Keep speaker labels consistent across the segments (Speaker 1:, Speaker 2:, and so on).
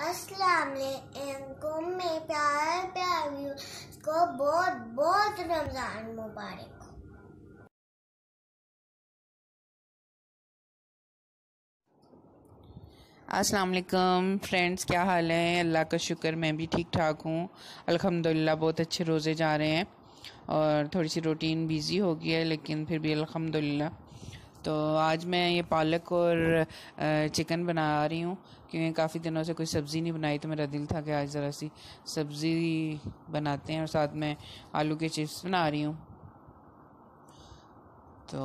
Speaker 1: वालेकुम मैं प्यार प्यार को बहुत बहुत रमज़ान मुबारक
Speaker 2: अस्सलाम वालेकुम फ्रेंड्स क्या हाल है अल्लाह का शुक्र मैं भी ठीक ठाक हूँ अल्हम्दुलिल्लाह बहुत अच्छे रोज़े जा रहे हैं और थोड़ी सी रूटीन बिज़ी हो गई है लेकिन फिर भी अल्हम्दुलिल्लाह तो आज मैं ये पालक और चिकन बना रही हूँ क्योंकि काफ़ी दिनों से कोई सब्ज़ी नहीं बनाई तो मेरा दिल था कि आज ज़रा सी सब्ज़ी बनाते हैं और साथ में आलू के चिप्स बना रही हूँ तो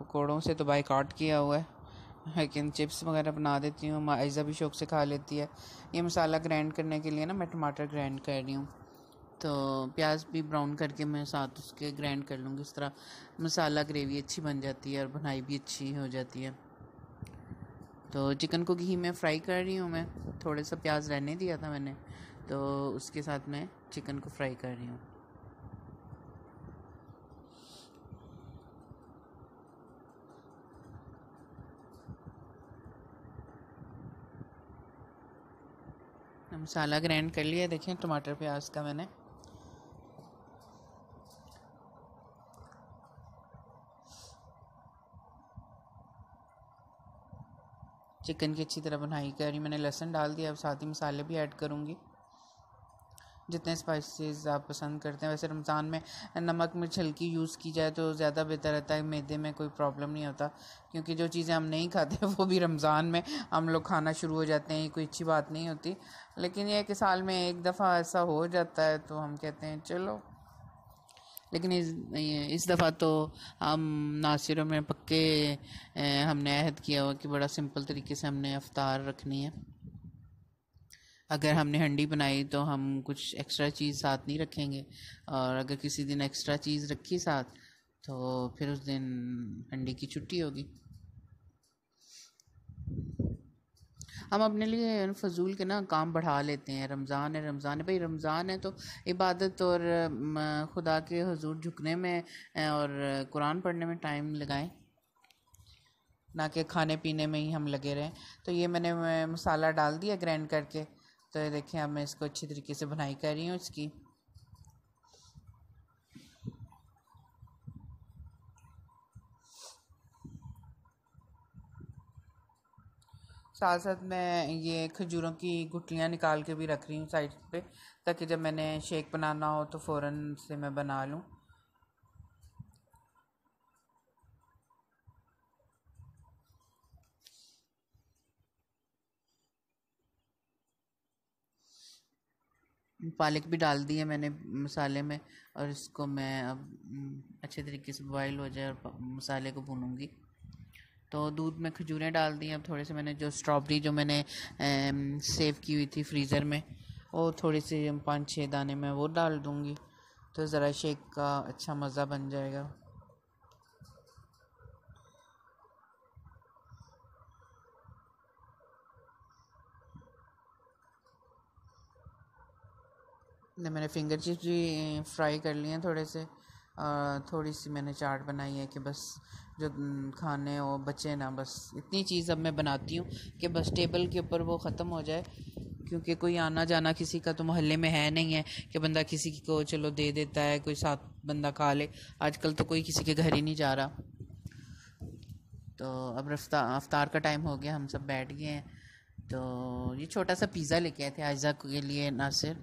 Speaker 2: पकौड़ों से तो काट किया हुआ है लेकिन चिप्स वगैरह बना देती हूँ माइजा भी शौक से खा लेती है ये मसाला ग्राइंड करने के लिए ना मैं टमाटर ग्राइंड कर रही हूँ तो प्याज भी ब्राउन करके मैं साथ उसके ग्राइंड कर लूँगी इस तरह मसाला ग्रेवी अच्छी बन जाती है और बनाई भी अच्छी हो जाती है तो चिकन को घी में फ्राई कर रही हूँ मैं थोड़े सा प्याज रहने दिया था मैंने तो उसके साथ मैं चिकन को फ्राई कर रही हूँ मसाला ग्राइंड कर लिया देखें टमाटर प्याज का मैंने चिकन की अच्छी तरह बनाई करी मैंने लहसुन डाल दिया अब साथ ही मसाले भी ऐड करूँगी जितने स्पाइसेस आप पसंद करते हैं वैसे रमज़ान में नमक मिर्च हल्की यूज़ की जाए तो ज़्यादा बेहतर रहता है मैदे में कोई प्रॉब्लम नहीं होता क्योंकि जो चीज़ें हम नहीं खाते वो भी रमज़ान में हम लोग खाना शुरू हो जाते हैं ये कोई अच्छी बात नहीं होती लेकिन यह कि साल में एक दफ़ा ऐसा हो जाता है तो हम कहते हैं चलो लेकिन इस इस दफ़ा तो हम नासिरों में पक्के हमने अहद किया हुआ कि बड़ा सिंपल तरीके से हमने अफ्तार रखनी है अगर हमने हंडी बनाई तो हम कुछ एक्स्ट्रा चीज़ साथ नहीं रखेंगे और अगर किसी दिन एक्स्ट्रा चीज़ रखी साथ तो फिर उस दिन हंडी की छुट्टी होगी हम अपने लिए फजूल के ना काम बढ़ा लेते हैं रमज़ान है रमज़ान है भाई रमज़ान है तो इबादत और खुदा के हजूर झुकने में और कुरान पढ़ने में टाइम लगाएं ना कि खाने पीने में ही हम लगे रहें तो ये मैंने मसाला डाल दिया ग्रैंड करके तो ये देखें अब मैं इसको अच्छी तरीके से बनाई कर रही हूँ इसकी साथ साथ मैं ये खजूरों की गुटलियाँ निकाल के भी रख रही हूँ साइड पे ताकि जब मैंने शेक बनाना हो तो फ़ौर से मैं बना लूँ पालक भी डाल दी है मैंने मसाले में और इसको मैं अब हम्म, अच्छे तरीके से बॉयल हो जाए और मसाले को भूनूंगी तो दूध में खजूरें डाल दी अब थोड़े से मैंने जो स्ट्रॉबेरी जो मैंने सेव की हुई थी फ्रीज़र में वो थोड़े से पाँच छः दाने में वो डाल दूँगी तो ज़रा शेक का अच्छा मज़ा बन जाएगा मैंने फिंगर चिप्स भी फ्राई कर लिए हैं थोड़े से थोड़ी सी मैंने चाट बनाई है कि बस जो खाने वो बचे ना बस इतनी चीज़ अब मैं बनाती हूँ कि बस टेबल के ऊपर वो ख़त्म हो जाए क्योंकि कोई आना जाना किसी का तो मोहल्ले में है नहीं है कि बंदा किसी को चलो दे देता है कोई साथ बंदा खा ले आजकल तो कोई किसी के घर ही नहीं जा रहा तो अब रफ्तार अफ्तार का टाइम हो गया हम सब बैठ गए हैं तो ये छोटा सा पिज़्ज़ा लेके आए थे आयजा के लिए नासिर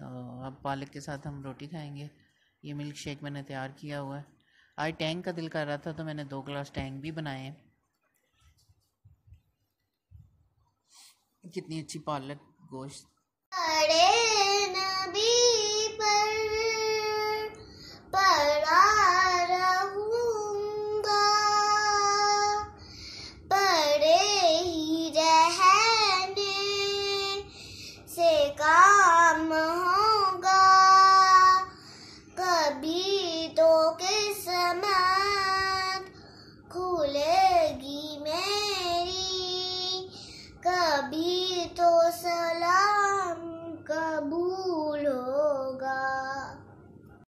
Speaker 2: तो अब पालक के साथ हम रोटी खाएंगे ये मिल्क शेक मैंने तैयार किया हुआ है आज टैंक का दिल कर रहा था तो मैंने दो ग्लास टैंक भी बनाए हैं कितनी अच्छी पालक गोश्त
Speaker 1: अरे नबी